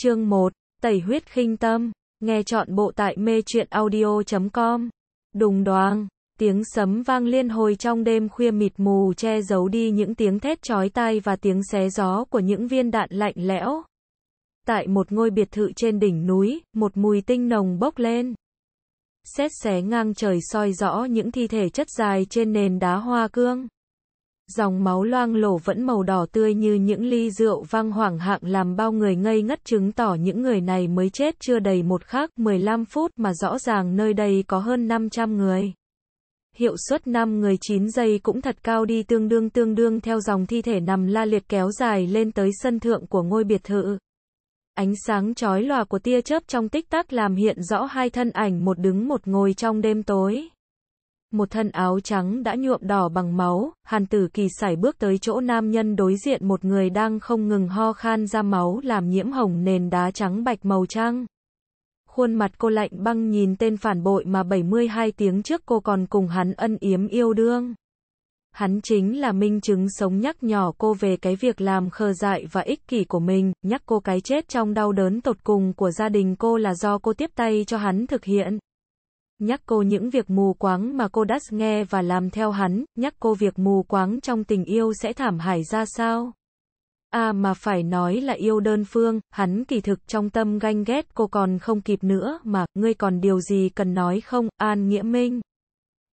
Chương 1. Tẩy huyết khinh tâm. Nghe chọn bộ tại mê truyện audio.com. Đùng đoàng. Tiếng sấm vang liên hồi trong đêm khuya mịt mù che giấu đi những tiếng thét chói tai và tiếng xé gió của những viên đạn lạnh lẽo. Tại một ngôi biệt thự trên đỉnh núi, một mùi tinh nồng bốc lên. Xét xé ngang trời soi rõ những thi thể chất dài trên nền đá hoa cương dòng máu loang lổ vẫn màu đỏ tươi như những ly rượu vang hoảng hạng làm bao người ngây ngất chứng tỏ những người này mới chết chưa đầy một khắc 15 phút mà rõ ràng nơi đây có hơn 500 người. Hiệu suất 5 người 9 giây cũng thật cao đi tương đương tương đương theo dòng thi thể nằm la liệt kéo dài lên tới sân thượng của ngôi biệt thự. Ánh sáng chói lòa của tia chớp trong tích tắc làm hiện rõ hai thân ảnh một đứng một ngồi trong đêm tối một thân áo trắng đã nhuộm đỏ bằng máu, Hàn Tử Kỳ sải bước tới chỗ nam nhân đối diện một người đang không ngừng ho khan ra máu làm nhiễm hồng nền đá trắng bạch màu trang. Khuôn mặt cô lạnh băng nhìn tên phản bội mà 72 tiếng trước cô còn cùng hắn ân yếm yêu đương. Hắn chính là minh chứng sống nhắc nhỏ cô về cái việc làm khờ dại và ích kỷ của mình, nhắc cô cái chết trong đau đớn tột cùng của gia đình cô là do cô tiếp tay cho hắn thực hiện nhắc cô những việc mù quáng mà cô đã nghe và làm theo hắn, nhắc cô việc mù quáng trong tình yêu sẽ thảm hại ra sao. À mà phải nói là yêu đơn phương, hắn kỳ thực trong tâm ganh ghét cô còn không kịp nữa mà, ngươi còn điều gì cần nói không, An Nghĩa Minh.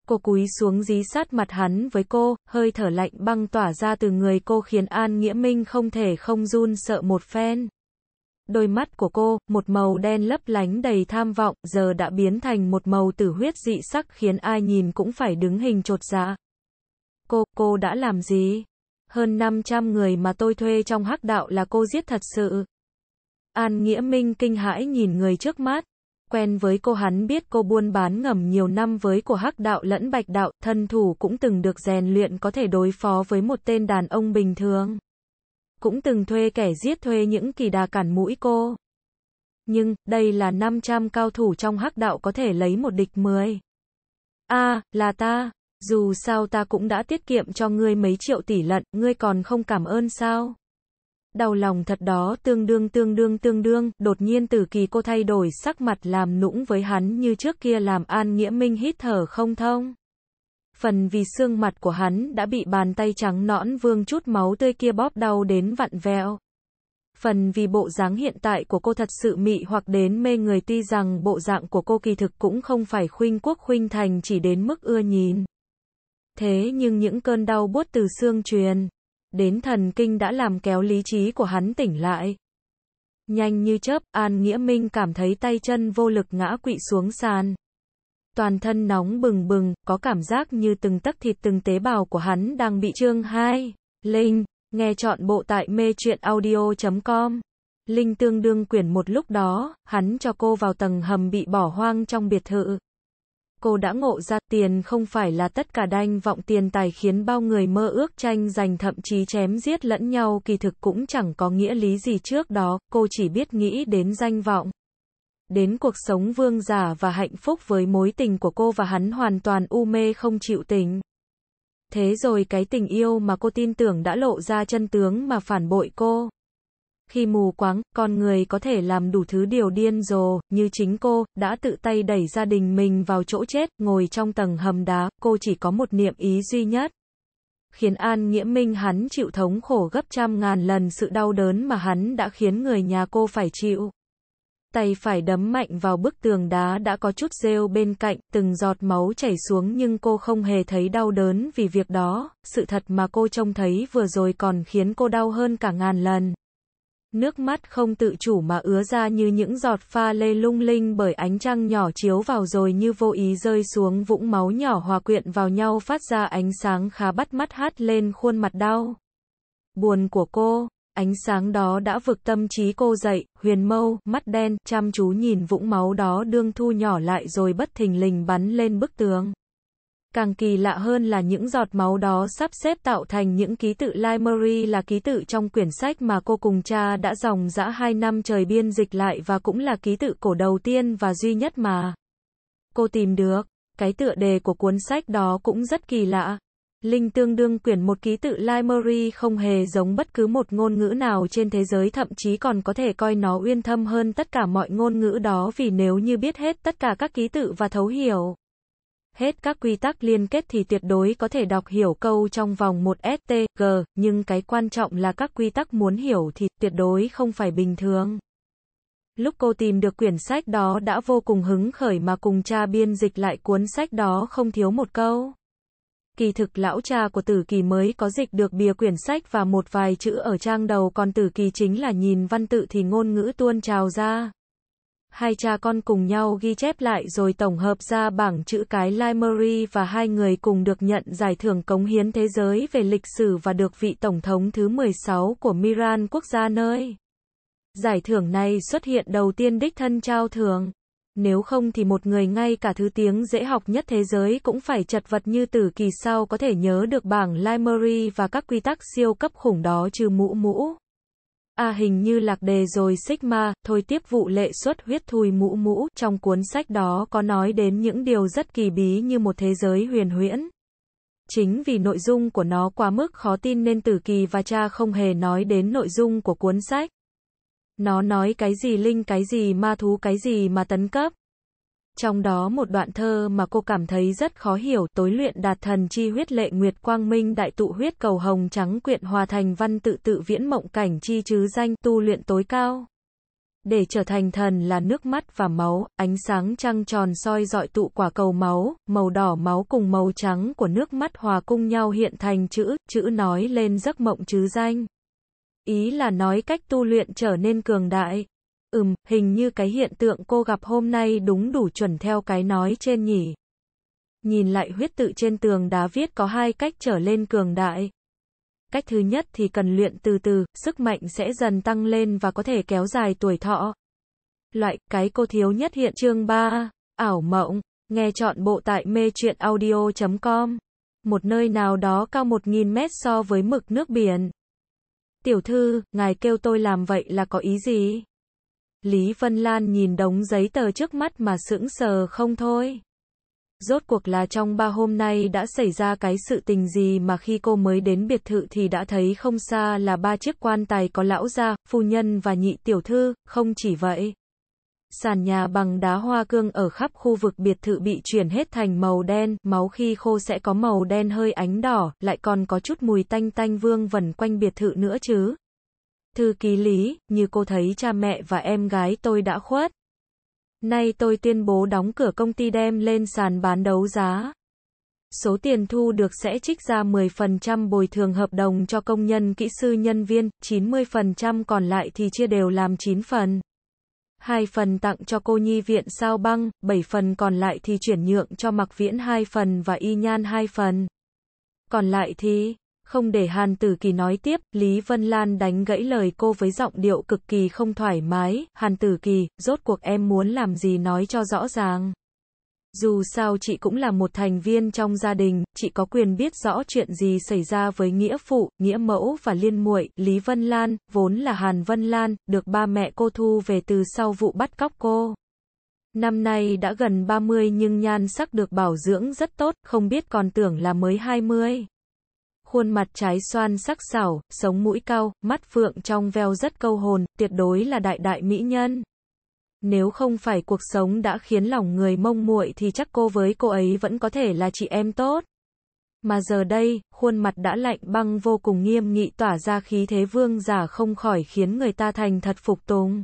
Cô cúi xuống dí sát mặt hắn với cô, hơi thở lạnh băng tỏa ra từ người cô khiến An Nghĩa Minh không thể không run sợ một phen. Đôi mắt của cô, một màu đen lấp lánh đầy tham vọng, giờ đã biến thành một màu tử huyết dị sắc khiến ai nhìn cũng phải đứng hình chột dạ. Cô, cô đã làm gì? Hơn 500 người mà tôi thuê trong hắc đạo là cô giết thật sự. An Nghĩa Minh kinh hãi nhìn người trước mắt. Quen với cô hắn biết cô buôn bán ngầm nhiều năm với của hắc đạo lẫn bạch đạo, thân thủ cũng từng được rèn luyện có thể đối phó với một tên đàn ông bình thường cũng từng thuê kẻ giết thuê những kỳ đà cản mũi cô. Nhưng, đây là 500 cao thủ trong hắc đạo có thể lấy một địch 10. a à, là ta, dù sao ta cũng đã tiết kiệm cho ngươi mấy triệu tỷ lận, ngươi còn không cảm ơn sao? Đau lòng thật đó, tương đương tương đương tương đương, đột nhiên từ kỳ cô thay đổi sắc mặt làm nũng với hắn như trước kia làm An Nghĩa Minh hít thở không thông phần vì xương mặt của hắn đã bị bàn tay trắng nõn vương chút máu tươi kia bóp đau đến vặn vẹo. Phần vì bộ dáng hiện tại của cô thật sự mị hoặc đến mê người tuy rằng bộ dạng của cô kỳ thực cũng không phải khuynh quốc khuynh thành chỉ đến mức ưa nhìn. Thế nhưng những cơn đau buốt từ xương truyền, đến thần kinh đã làm kéo lý trí của hắn tỉnh lại. Nhanh như chớp, An Nghĩa Minh cảm thấy tay chân vô lực ngã quỵ xuống sàn toàn thân nóng bừng bừng, có cảm giác như từng tấc thịt từng tế bào của hắn đang bị trương hai. Linh, nghe chọn bộ tại mê truyện audio.com. Linh tương đương quyển một lúc đó, hắn cho cô vào tầng hầm bị bỏ hoang trong biệt thự. Cô đã ngộ ra tiền không phải là tất cả đanh vọng tiền tài khiến bao người mơ ước tranh giành thậm chí chém giết lẫn nhau kỳ thực cũng chẳng có nghĩa lý gì trước đó, cô chỉ biết nghĩ đến danh vọng đến cuộc sống vương giả và hạnh phúc với mối tình của cô và hắn hoàn toàn u mê không chịu tình. Thế rồi cái tình yêu mà cô tin tưởng đã lộ ra chân tướng mà phản bội cô. Khi mù quáng, con người có thể làm đủ thứ điều điên rồ, như chính cô, đã tự tay đẩy gia đình mình vào chỗ chết, ngồi trong tầng hầm đá, cô chỉ có một niệm ý duy nhất. Khiến An Nghĩa Minh hắn chịu thống khổ gấp trăm ngàn lần sự đau đớn mà hắn đã khiến người nhà cô phải chịu tay phải đấm mạnh vào bức tường đá đã có chút rêu bên cạnh, từng giọt máu chảy xuống nhưng cô không hề thấy đau đớn vì việc đó, sự thật mà cô trông thấy vừa rồi còn khiến cô đau hơn cả ngàn lần. Nước mắt không tự chủ mà ứa ra như những giọt pha lê lung linh bởi ánh trăng nhỏ chiếu vào rồi như vô ý rơi xuống vũng máu nhỏ hòa quyện vào nhau phát ra ánh sáng khá bắt mắt hát lên khuôn mặt đau. Buồn của cô Ánh sáng đó đã vực tâm trí cô dậy, huyền mâu, mắt đen, chăm chú nhìn vũng máu đó đương thu nhỏ lại rồi bất thình lình bắn lên bức tường. Càng kỳ lạ hơn là những giọt máu đó sắp xếp tạo thành những ký tự library là ký tự trong quyển sách mà cô cùng cha đã dòng dã hai năm trời biên dịch lại và cũng là ký tự cổ đầu tiên và duy nhất mà cô tìm được. Cái tựa đề của cuốn sách đó cũng rất kỳ lạ, Linh tương đương quyển một ký tự Limery không hề giống bất cứ một ngôn ngữ nào trên thế giới thậm chí còn có thể coi nó uyên thâm hơn tất cả mọi ngôn ngữ đó vì nếu như biết hết tất cả các ký tự và thấu hiểu hết các quy tắc liên kết thì tuyệt đối có thể đọc hiểu câu trong vòng một STG, nhưng cái quan trọng là các quy tắc muốn hiểu thì tuyệt đối không phải bình thường. Lúc cô tìm được quyển sách đó đã vô cùng hứng khởi mà cùng cha biên dịch lại cuốn sách đó không thiếu một câu. Kỳ thực lão cha của tử kỳ mới có dịch được bìa quyển sách và một vài chữ ở trang đầu còn tử kỳ chính là nhìn văn tự thì ngôn ngữ tuôn trào ra. Hai cha con cùng nhau ghi chép lại rồi tổng hợp ra bảng chữ cái Limery và hai người cùng được nhận giải thưởng cống hiến thế giới về lịch sử và được vị tổng thống thứ 16 của Miran quốc gia nơi. Giải thưởng này xuất hiện đầu tiên đích thân trao thưởng nếu không thì một người ngay cả thứ tiếng dễ học nhất thế giới cũng phải chật vật như tử kỳ sau có thể nhớ được bảng library và các quy tắc siêu cấp khủng đó trừ mũ mũ. À hình như lạc đề rồi Sigma, thôi tiếp vụ lệ suất huyết thui mũ mũ, trong cuốn sách đó có nói đến những điều rất kỳ bí như một thế giới huyền huyễn. Chính vì nội dung của nó quá mức khó tin nên Tử Kỳ và cha không hề nói đến nội dung của cuốn sách. Nó nói cái gì linh cái gì ma thú cái gì mà tấn cấp. Trong đó một đoạn thơ mà cô cảm thấy rất khó hiểu, tối luyện đạt thần chi huyết lệ nguyệt quang minh đại tụ huyết cầu hồng trắng quyện hòa thành văn tự tự viễn mộng cảnh chi chứ danh tu luyện tối cao. Để trở thành thần là nước mắt và máu, ánh sáng trăng tròn soi dọi tụ quả cầu máu, màu đỏ máu cùng màu trắng của nước mắt hòa cung nhau hiện thành chữ, chữ nói lên giấc mộng chứ danh ý là nói cách tu luyện trở nên cường đại. Ừm, hình như cái hiện tượng cô gặp hôm nay đúng đủ chuẩn theo cái nói trên nhỉ. Nhìn lại huyết tự trên tường đá viết có hai cách trở lên cường đại. Cách thứ nhất thì cần luyện từ từ, sức mạnh sẽ dần tăng lên và có thể kéo dài tuổi thọ. Loại, cái cô thiếu nhất hiện chương 3, ảo mộng, nghe chọn bộ tại mê audio.com. Một nơi nào đó cao 1.000 mét so với mực nước biển. Tiểu thư, ngài kêu tôi làm vậy là có ý gì? Lý Vân Lan nhìn đống giấy tờ trước mắt mà sững sờ không thôi. Rốt cuộc là trong ba hôm nay đã xảy ra cái sự tình gì mà khi cô mới đến biệt thự thì đã thấy không xa là ba chiếc quan tài có lão gia, phu nhân và nhị tiểu thư, không chỉ vậy sàn nhà bằng đá hoa cương ở khắp khu vực biệt thự bị chuyển hết thành màu đen, máu khi khô sẽ có màu đen hơi ánh đỏ, lại còn có chút mùi tanh tanh vương vẩn quanh biệt thự nữa chứ. Thư ký lý, như cô thấy cha mẹ và em gái tôi đã khuất. Nay tôi tuyên bố đóng cửa công ty đem lên sàn bán đấu giá. Số tiền thu được sẽ trích ra 10% bồi thường hợp đồng cho công nhân kỹ sư nhân viên, 90% còn lại thì chia đều làm 9 phần hai phần tặng cho cô nhi viện sao băng, bảy phần còn lại thì chuyển nhượng cho mặc viễn hai phần và y nhan hai phần. Còn lại thì, không để Hàn Tử Kỳ nói tiếp, Lý Vân Lan đánh gãy lời cô với giọng điệu cực kỳ không thoải mái, Hàn Tử Kỳ, rốt cuộc em muốn làm gì nói cho rõ ràng. Dù sao chị cũng là một thành viên trong gia đình, chị có quyền biết rõ chuyện gì xảy ra với nghĩa phụ, nghĩa mẫu và liên muội Lý Vân Lan, vốn là Hàn Vân Lan, được ba mẹ cô thu về từ sau vụ bắt cóc cô. Năm nay đã gần 30 nhưng nhan sắc được bảo dưỡng rất tốt, không biết còn tưởng là mới 20. Khuôn mặt trái xoan sắc sảo, sống mũi cao, mắt phượng trong veo rất câu hồn, tuyệt đối là đại đại mỹ nhân. Nếu không phải cuộc sống đã khiến lòng người mông muội thì chắc cô với cô ấy vẫn có thể là chị em tốt. Mà giờ đây, khuôn mặt đã lạnh băng vô cùng nghiêm nghị tỏa ra khí thế vương giả không khỏi khiến người ta thành thật phục tùng.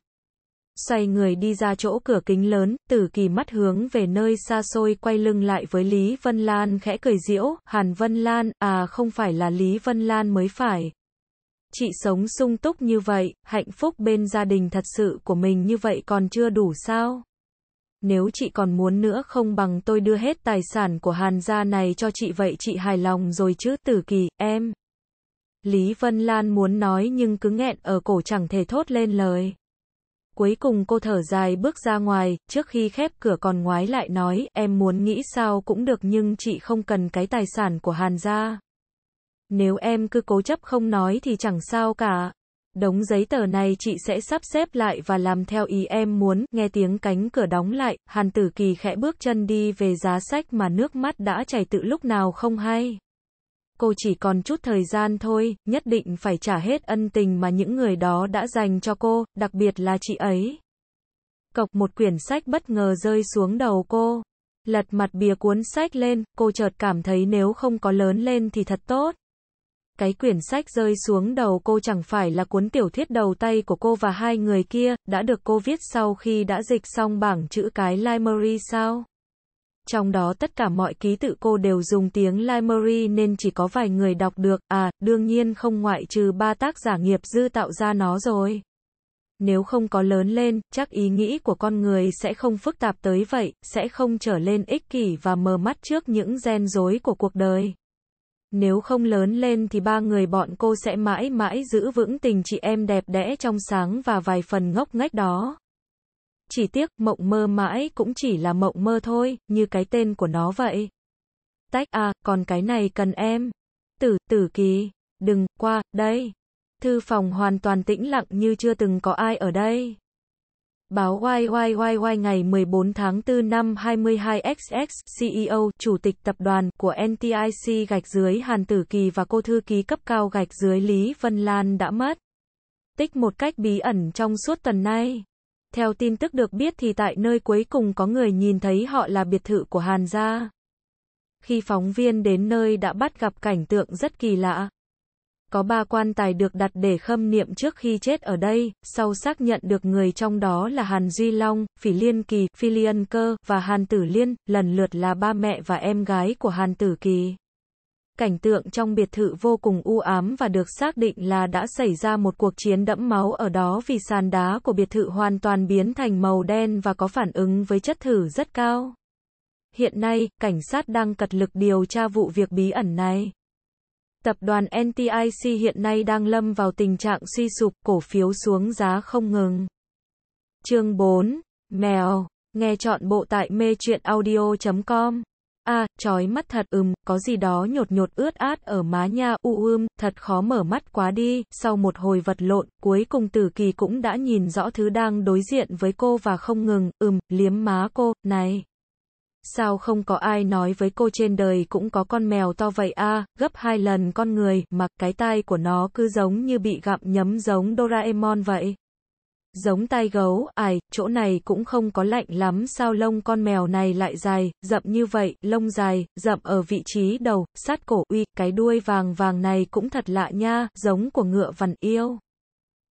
Xoay người đi ra chỗ cửa kính lớn, tử kỳ mắt hướng về nơi xa xôi quay lưng lại với Lý Vân Lan khẽ cười diễu, Hàn Vân Lan, à không phải là Lý Vân Lan mới phải. Chị sống sung túc như vậy, hạnh phúc bên gia đình thật sự của mình như vậy còn chưa đủ sao? Nếu chị còn muốn nữa không bằng tôi đưa hết tài sản của Hàn gia này cho chị vậy chị hài lòng rồi chứ tử kỳ, em. Lý Vân Lan muốn nói nhưng cứ nghẹn ở cổ chẳng thể thốt lên lời. Cuối cùng cô thở dài bước ra ngoài, trước khi khép cửa còn ngoái lại nói, em muốn nghĩ sao cũng được nhưng chị không cần cái tài sản của Hàn gia. Nếu em cứ cố chấp không nói thì chẳng sao cả. Đống giấy tờ này chị sẽ sắp xếp lại và làm theo ý em muốn. Nghe tiếng cánh cửa đóng lại, Hàn Tử Kỳ khẽ bước chân đi về giá sách mà nước mắt đã chảy tự lúc nào không hay. Cô chỉ còn chút thời gian thôi, nhất định phải trả hết ân tình mà những người đó đã dành cho cô, đặc biệt là chị ấy. Cộc một quyển sách bất ngờ rơi xuống đầu cô. Lật mặt bìa cuốn sách lên, cô chợt cảm thấy nếu không có lớn lên thì thật tốt. Cái quyển sách rơi xuống đầu cô chẳng phải là cuốn tiểu thuyết đầu tay của cô và hai người kia, đã được cô viết sau khi đã dịch xong bảng chữ cái library sao? Trong đó tất cả mọi ký tự cô đều dùng tiếng library nên chỉ có vài người đọc được, à, đương nhiên không ngoại trừ ba tác giả nghiệp dư tạo ra nó rồi. Nếu không có lớn lên, chắc ý nghĩ của con người sẽ không phức tạp tới vậy, sẽ không trở lên ích kỷ và mờ mắt trước những gen dối của cuộc đời. Nếu không lớn lên thì ba người bọn cô sẽ mãi mãi giữ vững tình chị em đẹp đẽ trong sáng và vài phần ngốc nghếch đó. Chỉ tiếc mộng mơ mãi cũng chỉ là mộng mơ thôi, như cái tên của nó vậy. Tách à, còn cái này cần em. Tử, tử kỳ, đừng, qua, đây. Thư phòng hoàn toàn tĩnh lặng như chưa từng có ai ở đây. Báo YYYY ngày 14 tháng 4 năm 22XX, CEO, Chủ tịch Tập đoàn của NTIC gạch dưới Hàn Tử Kỳ và cô thư ký cấp cao gạch dưới Lý Vân Lan đã mất. Tích một cách bí ẩn trong suốt tuần nay. Theo tin tức được biết thì tại nơi cuối cùng có người nhìn thấy họ là biệt thự của Hàn gia. Khi phóng viên đến nơi đã bắt gặp cảnh tượng rất kỳ lạ có ba quan tài được đặt để khâm niệm trước khi chết ở đây, sau xác nhận được người trong đó là Hàn Duy Long, Phỉ Liên Kỳ, Phi Liên Cơ và Hàn Tử Liên, lần lượt là ba mẹ và em gái của Hàn Tử Kỳ. Cảnh tượng trong biệt thự vô cùng u ám và được xác định là đã xảy ra một cuộc chiến đẫm máu ở đó vì sàn đá của biệt thự hoàn toàn biến thành màu đen và có phản ứng với chất thử rất cao. Hiện nay, cảnh sát đang cật lực điều tra vụ việc bí ẩn này. Tập đoàn NTIC hiện nay đang lâm vào tình trạng suy sụp, cổ phiếu xuống giá không ngừng. Chương 4. Mèo. Nghe chọn bộ tại mê truyện audio.com. A, à, chói mắt thật ừm, có gì đó nhột nhột ướt át ở má nha, u ưm, thật khó mở mắt quá đi. Sau một hồi vật lộn, cuối cùng Tử Kỳ cũng đã nhìn rõ thứ đang đối diện với cô và không ngừng, ừm, liếm má cô, này sao không có ai nói với cô trên đời cũng có con mèo to vậy a gấp hai lần con người, mặc cái tai của nó cứ giống như bị gặm nhấm giống Doraemon vậy. Giống tai gấu, ải, chỗ này cũng không có lạnh lắm sao lông con mèo này lại dài, rậm như vậy, lông dài, rậm ở vị trí đầu, sát cổ uy, cái đuôi vàng vàng này cũng thật lạ nha, giống của ngựa vằn yêu.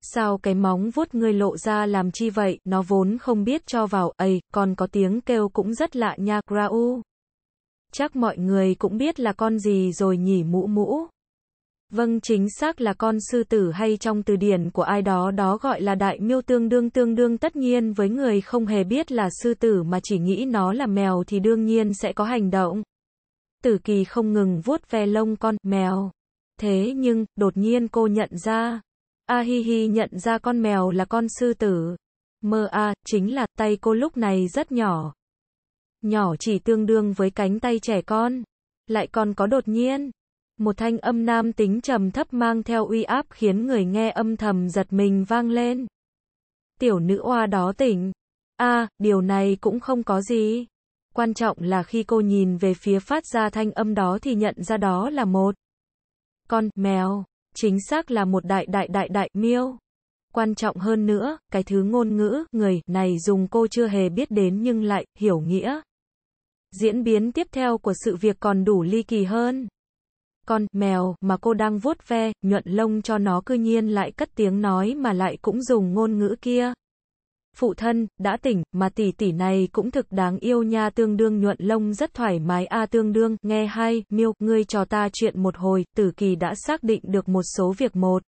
Sao cái móng vuốt ngươi lộ ra làm chi vậy, nó vốn không biết cho vào, ấy, còn có tiếng kêu cũng rất lạ nha, grau. Chắc mọi người cũng biết là con gì rồi nhỉ mũ mũ. Vâng chính xác là con sư tử hay trong từ điển của ai đó đó gọi là đại miêu tương đương tương đương tất nhiên với người không hề biết là sư tử mà chỉ nghĩ nó là mèo thì đương nhiên sẽ có hành động. Tử kỳ không ngừng vuốt ve lông con mèo. Thế nhưng, đột nhiên cô nhận ra, A hi hi nhận ra con mèo là con sư tử. Mơ A chính là tay cô lúc này rất nhỏ. Nhỏ chỉ tương đương với cánh tay trẻ con. Lại còn có đột nhiên. Một thanh âm nam tính trầm thấp mang theo uy áp khiến người nghe âm thầm giật mình vang lên. Tiểu nữ oa đó tỉnh. a điều này cũng không có gì. Quan trọng là khi cô nhìn về phía phát ra thanh âm đó thì nhận ra đó là một con mèo chính xác là một đại đại đại đại miêu. Quan trọng hơn nữa, cái thứ ngôn ngữ, người này dùng cô chưa hề biết đến nhưng lại hiểu nghĩa. Diễn biến tiếp theo của sự việc còn đủ ly kỳ hơn. Con mèo mà cô đang vuốt ve, nhuận lông cho nó cư nhiên lại cất tiếng nói mà lại cũng dùng ngôn ngữ kia. Phụ thân, đã tỉnh, mà tỷ tỷ này cũng thực đáng yêu nha tương đương nhuận lông rất thoải mái a tương đương, nghe hay miêu, ngươi cho ta chuyện một hồi, tử kỳ đã xác định được một số việc một.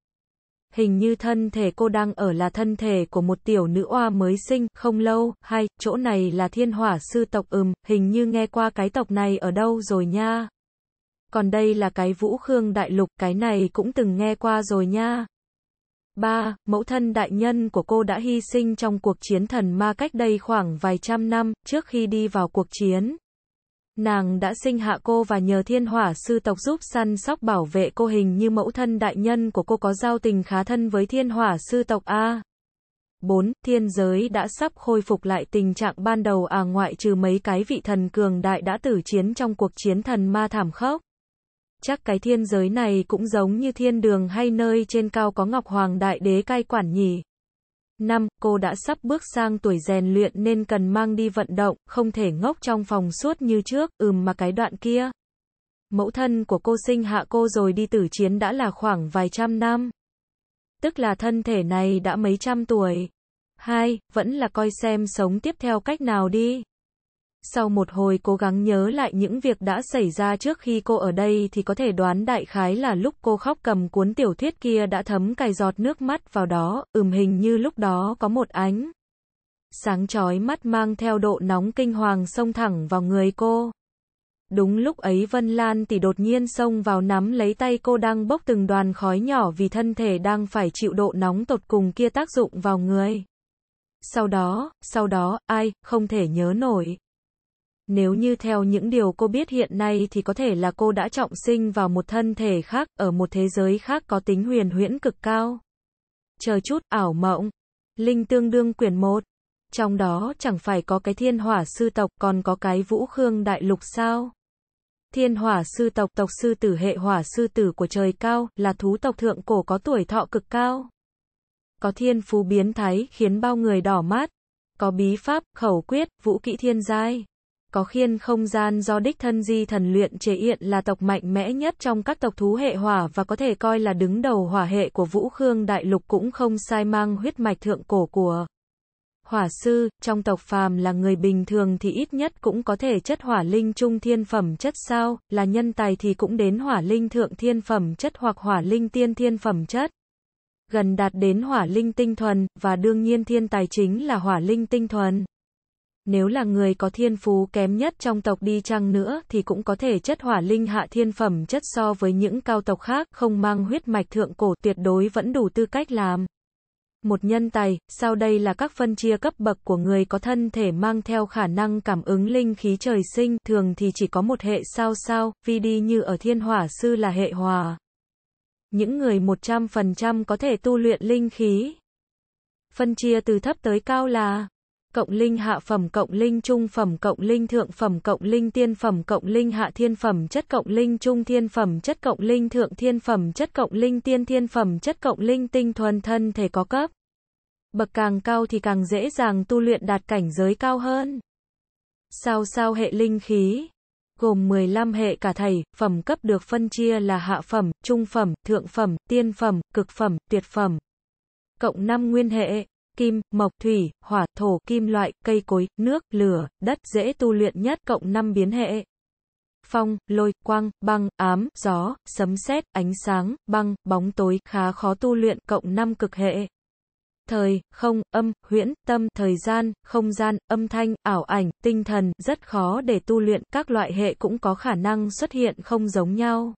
Hình như thân thể cô đang ở là thân thể của một tiểu nữ oa mới sinh, không lâu, hay chỗ này là thiên hỏa sư tộc ừm, hình như nghe qua cái tộc này ở đâu rồi nha. Còn đây là cái vũ khương đại lục, cái này cũng từng nghe qua rồi nha. 3. Mẫu thân đại nhân của cô đã hy sinh trong cuộc chiến thần ma cách đây khoảng vài trăm năm, trước khi đi vào cuộc chiến. Nàng đã sinh hạ cô và nhờ thiên hỏa sư tộc giúp săn sóc bảo vệ cô hình như mẫu thân đại nhân của cô có giao tình khá thân với thiên hỏa sư tộc A. 4. Thiên giới đã sắp khôi phục lại tình trạng ban đầu à ngoại trừ mấy cái vị thần cường đại đã tử chiến trong cuộc chiến thần ma thảm khốc chắc cái thiên giới này cũng giống như thiên đường hay nơi trên cao có Ngọc Hoàng Đại Đế cai quản nhỉ. Năm, Cô đã sắp bước sang tuổi rèn luyện nên cần mang đi vận động, không thể ngốc trong phòng suốt như trước, ừm mà cái đoạn kia. Mẫu thân của cô sinh hạ cô rồi đi tử chiến đã là khoảng vài trăm năm. Tức là thân thể này đã mấy trăm tuổi. Hai, Vẫn là coi xem sống tiếp theo cách nào đi. Sau một hồi cố gắng nhớ lại những việc đã xảy ra trước khi cô ở đây thì có thể đoán đại khái là lúc cô khóc cầm cuốn tiểu thuyết kia đã thấm cài giọt nước mắt vào đó, ừm hình như lúc đó có một ánh. Sáng chói mắt mang theo độ nóng kinh hoàng xông thẳng vào người cô. Đúng lúc ấy Vân Lan thì đột nhiên xông vào nắm lấy tay cô đang bốc từng đoàn khói nhỏ vì thân thể đang phải chịu độ nóng tột cùng kia tác dụng vào người. Sau đó, sau đó, ai, không thể nhớ nổi. Nếu như theo những điều cô biết hiện nay thì có thể là cô đã trọng sinh vào một thân thể khác, ở một thế giới khác có tính huyền huyễn cực cao. Chờ chút, ảo mộng. Linh tương đương quyển 1. Trong đó chẳng phải có cái thiên hỏa sư tộc còn có cái vũ khương đại lục sao? Thiên hỏa sư tộc tộc sư tử hệ hỏa sư tử của trời cao là thú tộc thượng cổ có tuổi thọ cực cao. Có thiên phú biến thái khiến bao người đỏ mắt, Có bí pháp, khẩu quyết, vũ kỹ thiên giai có khiên không gian do đích thân di thần luyện chế hiện là tộc mạnh mẽ nhất trong các tộc thú hệ hỏa và có thể coi là đứng đầu hỏa hệ của Vũ Khương Đại Lục cũng không sai mang huyết mạch thượng cổ của hỏa sư, trong tộc phàm là người bình thường thì ít nhất cũng có thể chất hỏa linh trung thiên phẩm chất sao, là nhân tài thì cũng đến hỏa linh thượng thiên phẩm chất hoặc hỏa linh tiên thiên phẩm chất. Gần đạt đến hỏa linh tinh thuần, và đương nhiên thiên tài chính là hỏa linh tinh thuần. Nếu là người có thiên phú kém nhất trong tộc đi chăng nữa thì cũng có thể chất hỏa linh hạ thiên phẩm chất so với những cao tộc khác không mang huyết mạch thượng cổ tuyệt đối vẫn đủ tư cách làm. Một nhân tài, sau đây là các phân chia cấp bậc của người có thân thể mang theo khả năng cảm ứng linh khí trời sinh, thường thì chỉ có một hệ sao sao, vì đi như ở thiên hỏa sư là hệ hòa. Những người 100% có thể tu luyện linh khí. Phân chia từ thấp tới cao là cộng linh hạ phẩm cộng linh trung phẩm cộng linh thượng phẩm cộng linh tiên phẩm cộng linh hạ thiên phẩm chất cộng linh trung thiên phẩm chất cộng linh thượng thiên phẩm chất cộng linh tiên thiên phẩm chất cộng linh tinh thuần thân thể có cấp. Bậc càng cao thì càng dễ dàng tu luyện đạt cảnh giới cao hơn. Sao sao hệ linh khí gồm 15 hệ cả thầy, phẩm cấp được phân chia là hạ phẩm, trung phẩm, thượng phẩm, tiên phẩm, cực phẩm, tuyệt phẩm. Cộng 5 nguyên hệ, kim, mộc, thủy, hỏa, thổ, kim loại, cây cối, nước, lửa, đất dễ tu luyện nhất cộng 5 biến hệ. Phong, lôi, quang, băng, ám, gió, sấm sét, ánh sáng, băng, bóng tối, khá khó tu luyện cộng 5 cực hệ thời, không, âm, huyễn, tâm, thời gian, không gian, âm thanh, ảo ảnh, tinh thần, rất khó để tu luyện, các loại hệ cũng có khả năng xuất hiện không giống nhau.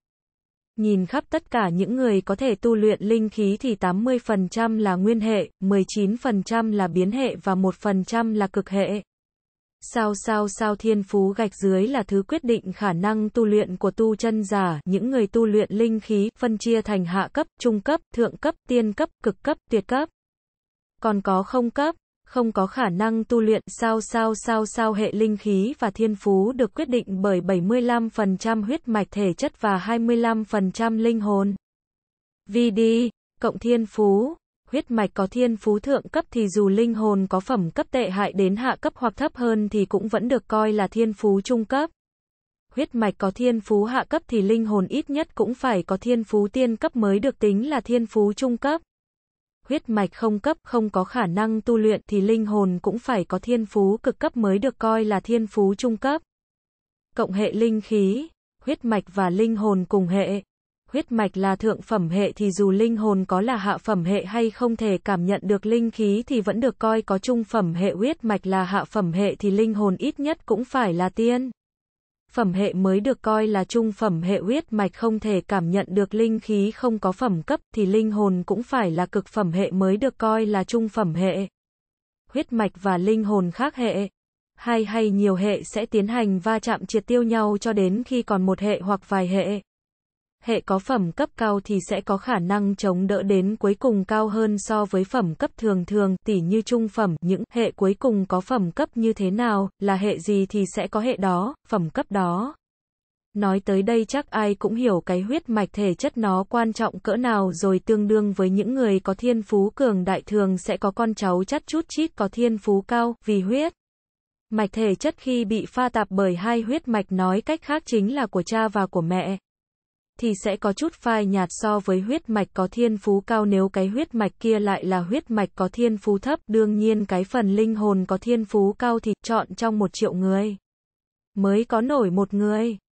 Nhìn khắp tất cả những người có thể tu luyện linh khí thì 80% là nguyên hệ, 19% là biến hệ và 1% là cực hệ. Sao sao sao thiên phú gạch dưới là thứ quyết định khả năng tu luyện của tu chân giả, những người tu luyện linh khí, phân chia thành hạ cấp, trung cấp, thượng cấp, tiên cấp, cực cấp, tuyệt cấp. Còn có không cấp, không có khả năng tu luyện sao sao sao sao hệ linh khí và thiên phú được quyết định bởi 75% huyết mạch thể chất và 25% linh hồn. Vì đi cộng thiên phú, huyết mạch có thiên phú thượng cấp thì dù linh hồn có phẩm cấp tệ hại đến hạ cấp hoặc thấp hơn thì cũng vẫn được coi là thiên phú trung cấp. Huyết mạch có thiên phú hạ cấp thì linh hồn ít nhất cũng phải có thiên phú tiên cấp mới được tính là thiên phú trung cấp huyết mạch không cấp không có khả năng tu luyện thì linh hồn cũng phải có thiên phú cực cấp mới được coi là thiên phú trung cấp. Cộng hệ linh khí, huyết mạch và linh hồn cùng hệ. Huyết mạch là thượng phẩm hệ thì dù linh hồn có là hạ phẩm hệ hay không thể cảm nhận được linh khí thì vẫn được coi có trung phẩm hệ huyết mạch là hạ phẩm hệ thì linh hồn ít nhất cũng phải là tiên phẩm hệ mới được coi là trung phẩm hệ huyết mạch không thể cảm nhận được linh khí không có phẩm cấp thì linh hồn cũng phải là cực phẩm hệ mới được coi là trung phẩm hệ. Huyết mạch và linh hồn khác hệ. Hai hay nhiều hệ sẽ tiến hành va chạm triệt tiêu nhau cho đến khi còn một hệ hoặc vài hệ hệ có phẩm cấp cao thì sẽ có khả năng chống đỡ đến cuối cùng cao hơn so với phẩm cấp thường thường, tỉ như trung phẩm, những hệ cuối cùng có phẩm cấp như thế nào, là hệ gì thì sẽ có hệ đó, phẩm cấp đó. Nói tới đây chắc ai cũng hiểu cái huyết mạch thể chất nó quan trọng cỡ nào rồi tương đương với những người có thiên phú cường đại thường sẽ có con cháu chắt chút chít có thiên phú cao, vì huyết. Mạch thể chất khi bị pha tạp bởi hai huyết mạch nói cách khác chính là của cha và của mẹ, thì sẽ có chút phai nhạt so với huyết mạch có thiên phú cao nếu cái huyết mạch kia lại là huyết mạch có thiên phú thấp. Đương nhiên cái phần linh hồn có thiên phú cao thì chọn trong một triệu người. Mới có nổi một người.